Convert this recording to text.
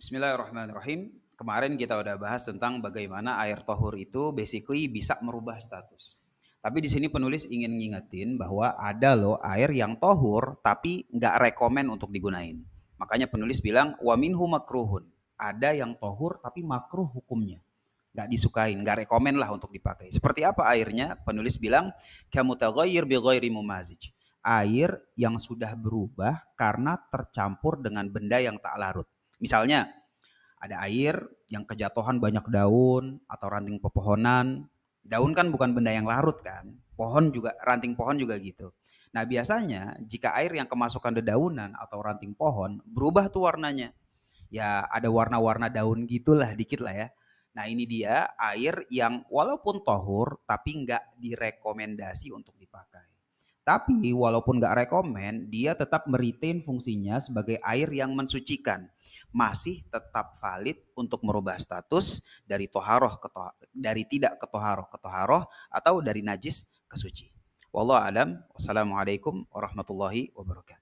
Bismillahirrahmanirrahim. Kemarin kita udah bahas tentang bagaimana air tohur itu basically bisa merubah status. Tapi di sini penulis ingin ngingetin bahwa ada loh air yang tohur tapi nggak rekomen untuk digunain. Makanya penulis bilang waminhu makruhun. Ada yang tohur tapi makruh hukumnya. Nggak disukain, nggak rekomen lah untuk dipakai. Seperti apa airnya? Penulis bilang tagoyir bi mumazij. Air yang sudah berubah karena tercampur dengan benda yang tak larut. Misalnya ada air yang kejatuhan banyak daun atau ranting pepohonan. Daun kan bukan benda yang larut kan. Pohon juga ranting pohon juga gitu. Nah, biasanya jika air yang kemasukan dedaunan atau ranting pohon berubah tuh warnanya. Ya, ada warna-warna daun gitulah dikit lah ya. Nah, ini dia air yang walaupun tohur tapi nggak direkomendasi untuk dipakai. Tapi walaupun nggak rekomen, dia tetap meritain fungsinya sebagai air yang mensucikan. Masih tetap valid untuk merubah status dari toharoh ke toh, dari tidak ke toharoh ke toharoh atau dari najis ke suci. Wallahu alam. Wassalamualaikum warahmatullahi wabarakatuh.